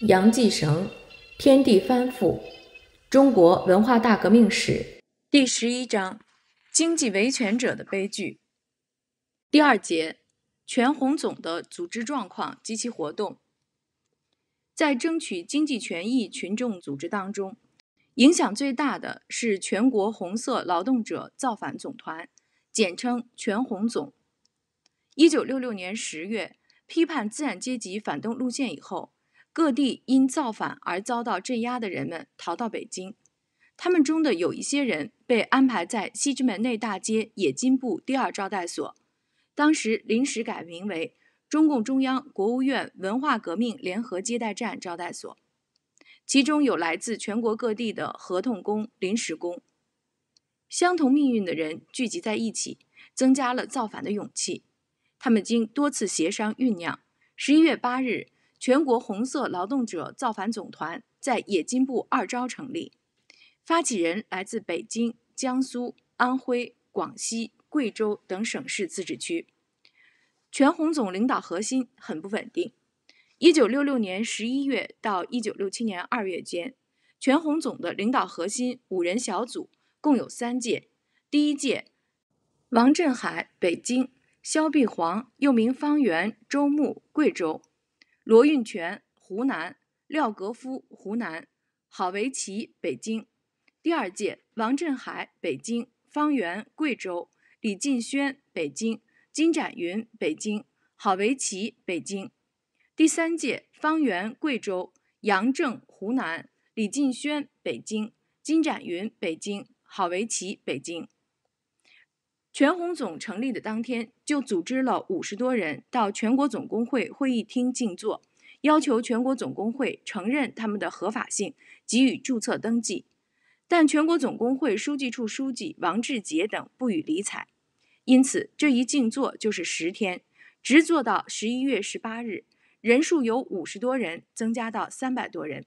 杨继绳，《天地翻覆：中国文化大革命史》第十一章，《经济维权者的悲剧》，第二节，《全红总的组织状况及其活动》。在争取经济权益群众组织当中，影响最大的是全国红色劳动者造反总团，简称全红总。一九六六年十月，批判资产阶级反动路线以后。各地因造反而遭到镇压的人们逃到北京，他们中的有一些人被安排在西直门内大街冶金部第二招待所，当时临时改名为中共中央国务院文化革命联合接待站招待所，其中有来自全国各地的合同工、临时工，相同命运的人聚集在一起，增加了造反的勇气。他们经多次协商酝酿，十一月八日。全国红色劳动者造反总团在冶金部二招成立，发起人来自北京、江苏、安徽、广西、贵州等省市自治区。全红总领导核心很不稳定。一九六六年十一月到一九六七年二月间，全红总的领导核心五人小组共有三届，第一届：王振海（北京）、肖碧煌，又名方圆、周木，贵州）。罗运全，湖南；廖格夫，湖南；郝维奇，北京。第二届：王振海，北京；方圆，贵州；李进轩，北京；金展云，北京；郝维奇，北京。第三届：方圆，贵州；杨正，湖南；李进轩，北京；金展云，北京；郝维奇，北京。全红总成立的当天，就组织了五十多人到全国总工会会议厅静坐，要求全国总工会承认他们的合法性，给予注册登记。但全国总工会书记处书记王志杰等不予理睬，因此这一静坐就是十天，直坐到十一月十八日，人数由五十多人增加到三百多人。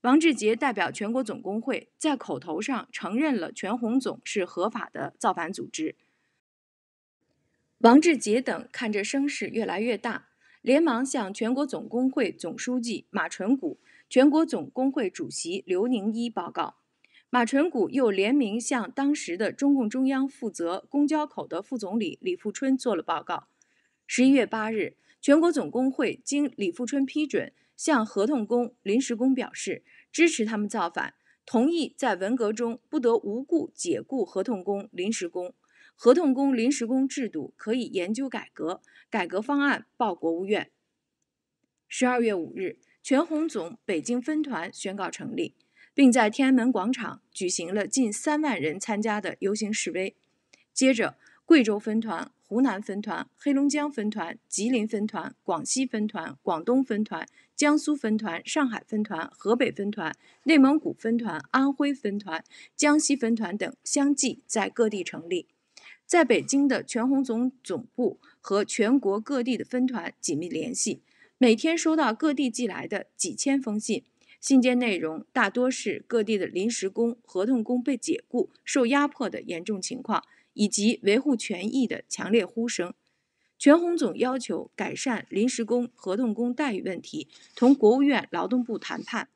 王志杰代表全国总工会在口头上承认了全红总是合法的造反组织。王志杰等看着声势越来越大，连忙向全国总工会总书记马纯谷、全国总工会主席刘宁一报告。马纯谷又联名向当时的中共中央负责公交口的副总理李富春做了报告。十一月八日，全国总工会经李富春批准，向合同工、临时工表示支持他们造反，同意在文革中不得无故解雇合同工、临时工。合同工、临时工制度可以研究改革，改革方案报国务院。十二月五日，全红总北京分团宣告成立，并在天安门广场举行了近三万人参加的游行示威。接着，贵州分团、湖南分团、黑龙江分团、吉林分团、广西分团、广东分团、江苏分团、上海分团、河北分团、内蒙古分团、安徽分团、江西分团等相继在各地成立。在北京的全红总总部和全国各地的分团紧密联系，每天收到各地寄来的几千封信，信件内容大多是各地的临时工、合同工被解雇、受压迫的严重情况，以及维护权益的强烈呼声。全红总要求改善临时工、合同工待遇问题，同国务院劳动部谈判。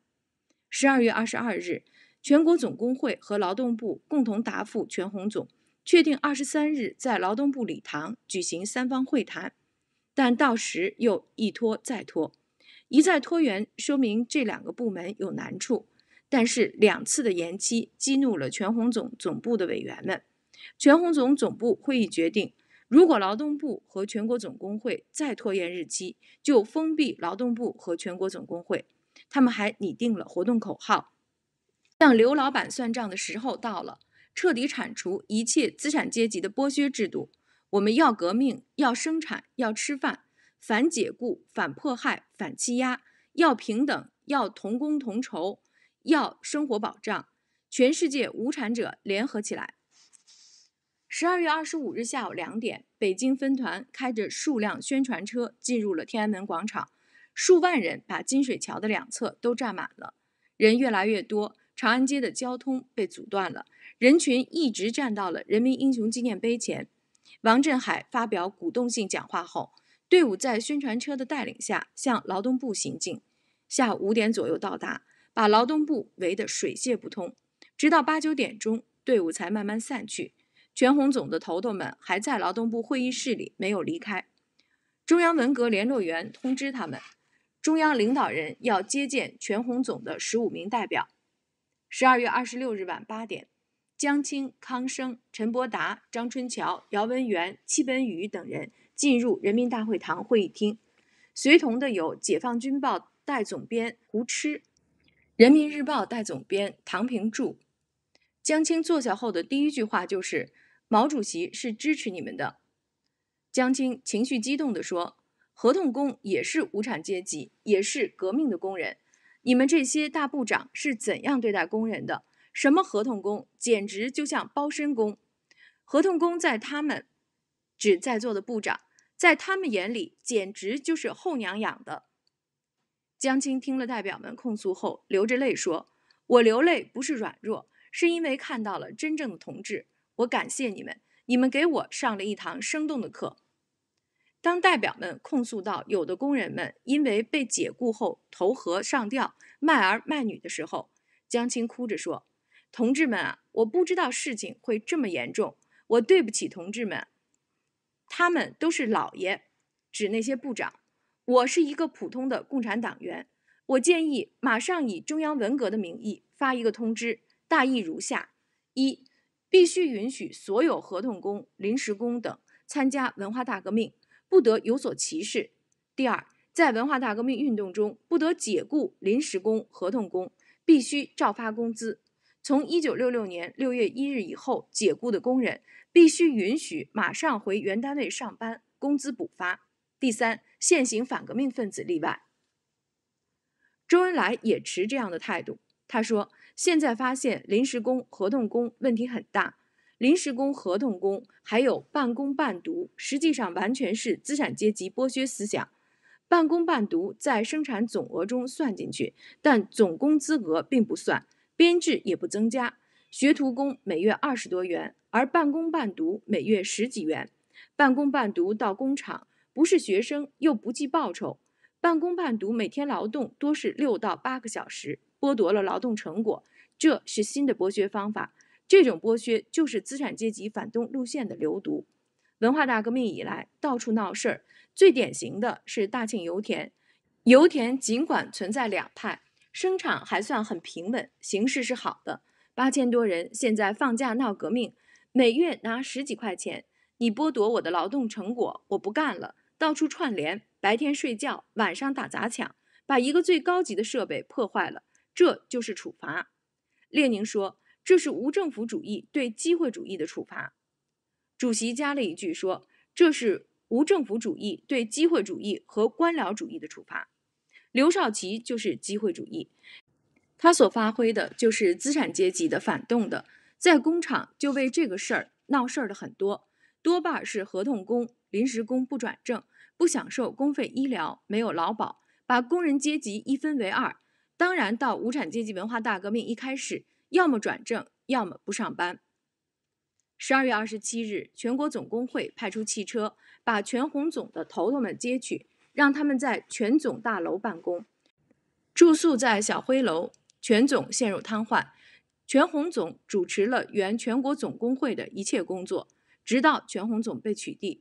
十二月二十二日，全国总工会和劳动部共同答复全红总。确定二十三日在劳动部礼堂举行三方会谈，但到时又一拖再拖，一再拖延说明这两个部门有难处。但是两次的延期激怒了全红总总部的委员们，全红总总部会议决定，如果劳动部和全国总工会再拖延日期，就封闭劳动部和全国总工会。他们还拟定了活动口号，向刘老板算账的时候到了。彻底铲除一切资产阶级的剥削制度，我们要革命，要生产，要吃饭，反解雇，反迫害，反欺压，要平等，要同工同酬，要生活保障。全世界无产者联合起来！十二月二十五日下午两点，北京分团开着数辆宣传车进入了天安门广场，数万人把金水桥的两侧都占满了，人越来越多，长安街的交通被阻断了。人群一直站到了人民英雄纪念碑前。王振海发表鼓动性讲话后，队伍在宣传车的带领下向劳动部行进，下午五点左右到达，把劳动部围得水泄不通。直到八九点钟，队伍才慢慢散去。全红总的头头们还在劳动部会议室里没有离开。中央文革联络员通知他们，中央领导人要接见全红总的十五名代表。十二月二十六日晚八点。江青、康生、陈伯达、张春桥、姚文元、戚本禹等人进入人民大会堂会议厅，随同的有《解放军报》代总编胡痴，《人民日报》代总编唐平柱。江青坐下后的第一句话就是：“毛主席是支持你们的。”江青情绪激动地说：“合同工也是无产阶级，也是革命的工人，你们这些大部长是怎样对待工人的？”什么合同工，简直就像包身工。合同工在他们指在座的部长，在他们眼里简直就是后娘养的。江青听了代表们控诉后，流着泪说：“我流泪不是软弱，是因为看到了真正的同志。我感谢你们，你们给我上了一堂生动的课。”当代表们控诉到有的工人们因为被解雇后投河上吊卖儿卖女的时候，江青哭着说。同志们啊，我不知道事情会这么严重，我对不起同志们。他们都是老爷，指那些部长。我是一个普通的共产党员。我建议马上以中央文革的名义发一个通知，大意如下：一、必须允许所有合同工、临时工等参加文化大革命，不得有所歧视；第二，在文化大革命运动中不得解雇临时工、合同工，必须照发工资。从一九六六年六月一日以后解雇的工人，必须允许马上回原单位上班，工资补发。第三，现行反革命分子例外。周恩来也持这样的态度。他说：“现在发现临时工、合同工问题很大，临时工、合同工还有半工半读，实际上完全是资产阶级剥削思想。半工半读在生产总额中算进去，但总工资额并不算。”编制也不增加，学徒工每月二十多元，而半工半读每月十几元。半工半读到工厂不是学生，又不计报酬。半工半读每天劳动多是六到八个小时，剥夺了劳动成果，这是新的剥削方法。这种剥削就是资产阶级反动路线的流毒。文化大革命以来，到处闹事儿，最典型的是大庆油田。油田尽管存在两派。生产还算很平稳，形势是好的。八千多人现在放假闹革命，每月拿十几块钱，你剥夺我的劳动成果，我不干了。到处串联，白天睡觉，晚上打砸抢，把一个最高级的设备破坏了，这就是处罚。列宁说这是无政府主义对机会主义的处罚。主席加了一句说这是无政府主义对机会主义和官僚主义的处罚。刘少奇就是机会主义，他所发挥的就是资产阶级的反动的，在工厂就为这个事儿闹事儿的很多，多半是合同工、临时工不转正，不享受公费医疗，没有劳保，把工人阶级一分为二。当然，到无产阶级文化大革命一开始，要么转正，要么不上班。十二月二十七日，全国总工会派出汽车，把全红总的头头们接去。让他们在全总大楼办公，住宿在小灰楼。全总陷入瘫痪，全红总主持了原全国总工会的一切工作，直到全红总被取缔。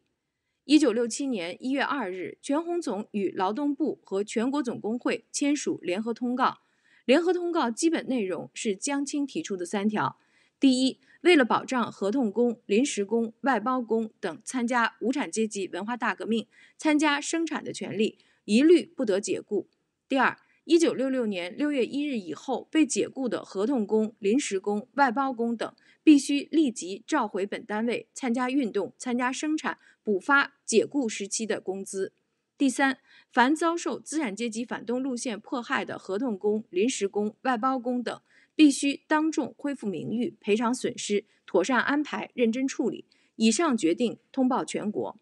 一九六七年一月二日，全红总与劳动部和全国总工会签署联合通告。联合通告基本内容是江青提出的三条：第一，为了保障合同工、临时工、外包工等参加无产阶级文化大革命、参加生产的权利，一律不得解雇。第二，一九六六年六月一日以后被解雇的合同工、临时工、外包工等，必须立即召回本单位参加运动、参加生产，补发解雇时期的工资。第三。凡遭受资产阶级反动路线迫害的合同工、临时工、外包工等，必须当众恢复名誉、赔偿损失、妥善安排、认真处理。以上决定通报全国。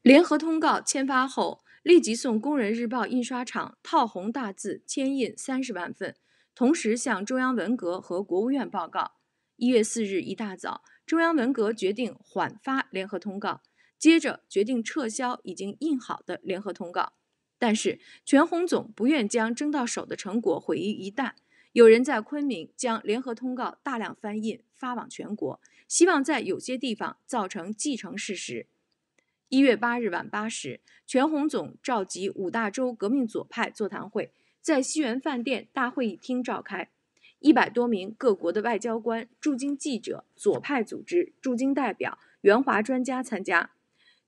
联合通告签发后，立即送工人日报印刷厂套红大字签印三十万份，同时向中央文革和国务院报告。一月四日一大早，中央文革决定缓发联合通告。接着决定撤销已经印好的联合通告，但是全红总不愿将争到手的成果毁于一旦。有人在昆明将联合通告大量翻印发往全国，希望在有些地方造成既成事实。一月八日晚八时，全红总召集五大洲革命左派座谈会，在西园饭店大会议厅召开，一百多名各国的外交官、驻京记者、左派组织驻京代表、援华专家参加。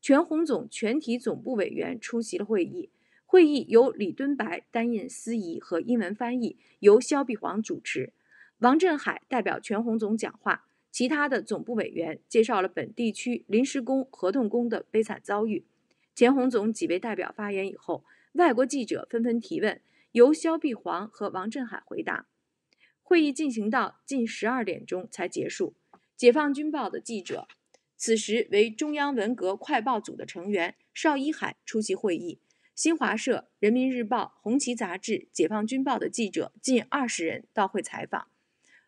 全红总全体总部委员出席了会议。会议由李敦白担任司仪和英文翻译，由肖碧煌主持。王振海代表全红总讲话，其他的总部委员介绍了本地区临时工、合同工的悲惨遭遇。全红总几位代表发言以后，外国记者纷纷提问，由肖碧煌和王振海回答。会议进行到近十二点钟才结束。解放军报的记者。此时，为中央文革快报组的成员邵一海出席会议。新华社、人民日报、红旗杂志、解放军报的记者近二十人到会采访。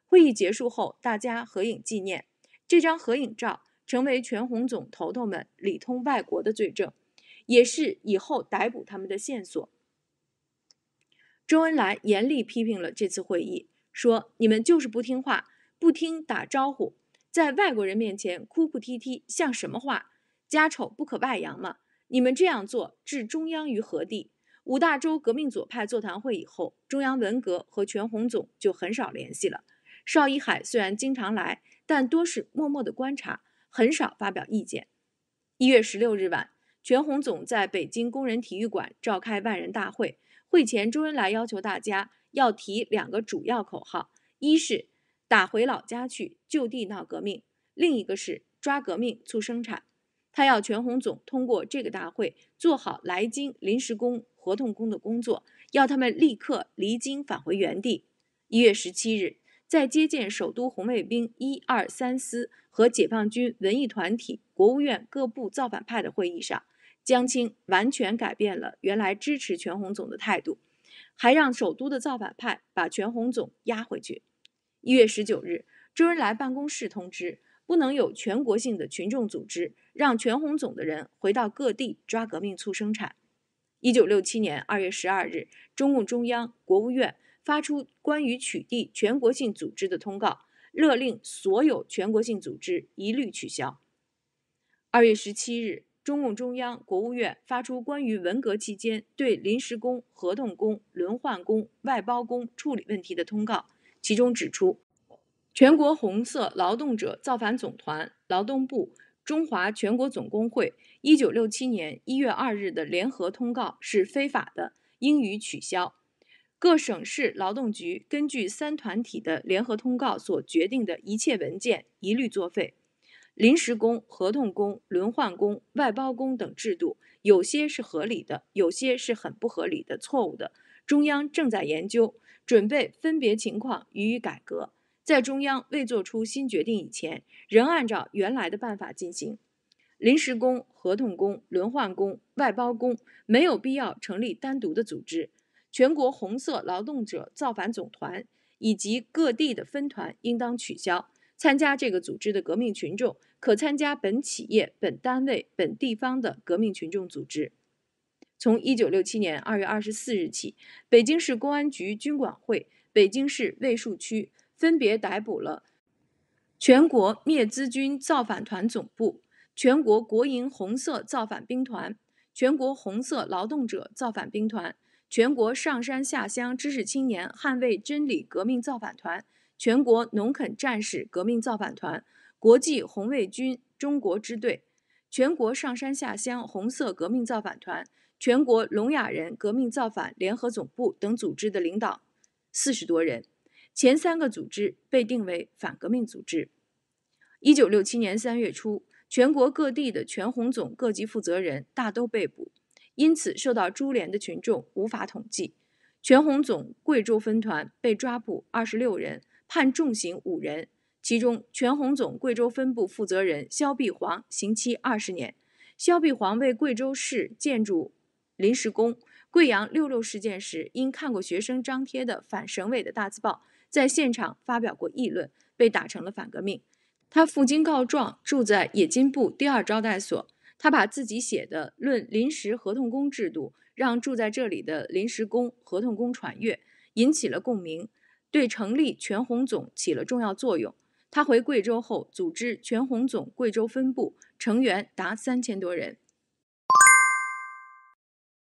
会议结束后，大家合影纪念。这张合影照成为全红总头头们里通外国的罪证，也是以后逮捕他们的线索。周恩来严厉批评了这次会议，说：“你们就是不听话，不听打招呼。”在外国人面前哭哭啼啼，像什么话？家丑不可外扬嘛！你们这样做，置中央于何地？五大洲革命左派座谈会以后，中央文革和全红总就很少联系了。邵一海虽然经常来，但多是默默的观察，很少发表意见。一月十六日晚，全红总在北京工人体育馆召开万人大会，会前周恩来要求大家要提两个主要口号，一是。打回老家去，就地闹革命。另一个是抓革命促生产，他要全红总通过这个大会做好来京临时工、合同工的工作，要他们立刻离京返回原地。一月十七日，在接见首都红卫兵一二三司和解放军文艺团体、国务院各部造反派的会议上，江青完全改变了原来支持全红总的态度，还让首都的造反派把全红总押回去。一月十九日，周恩来办公室通知，不能有全国性的群众组织，让全红总的人回到各地抓革命促生产。一九六七年二月十二日，中共中央、国务院发出关于取缔全国性组织的通告，勒令所有全国性组织一律取消。二月十七日，中共中央、国务院发出关于文革期间对临时工、合同工、轮换工、外包工处理问题的通告。其中指出，全国红色劳动者造反总团劳动部、中华全国总工会一九六七年一月二日的联合通告是非法的，应予取消。各省市劳动局根据三团体的联合通告所决定的一切文件，一律作废。临时工、合同工、轮换工、外包工等制度，有些是合理的，有些是很不合理的、错误的。中央正在研究。准备分别情况予以改革，在中央未作出新决定以前，仍按照原来的办法进行。临时工、合同工、轮换工、外包工没有必要成立单独的组织。全国红色劳动者造反总团以及各地的分团应当取消。参加这个组织的革命群众，可参加本企业、本单位、本地方的革命群众组织。从一九六七年二月二十四日起，北京市公安局军管会、北京市卫戍区分别逮捕了全国灭资军造反团总部、全国国营红色造反兵团、全国红色劳动者造反兵团、全国上山下乡知识青年捍卫真理革命造反团、全国农垦战士革命造反团、国际红卫军中国支队、全国上山下乡红色革命造反团。全国聋哑人革命造反联合总部等组织的领导四十多人，前三个组织被定为反革命组织。一九六七年三月初，全国各地的全红总各级负责人大都被捕，因此受到株连的群众无法统计。全红总贵州分团被抓捕二十六人，判重刑五人，其中全红总贵州分部负责人肖碧煌刑期二十年。肖碧煌为贵州市建筑。临时工，贵阳六六事件时，因看过学生张贴的反省委的大字报，在现场发表过议论，被打成了反革命。他赴京告状，住在冶金部第二招待所。他把自己写的《论临时合同工制度》让住在这里的临时工、合同工传阅，引起了共鸣，对成立全红总起了重要作用。他回贵州后，组织全红总贵州分部，成员达三千多人。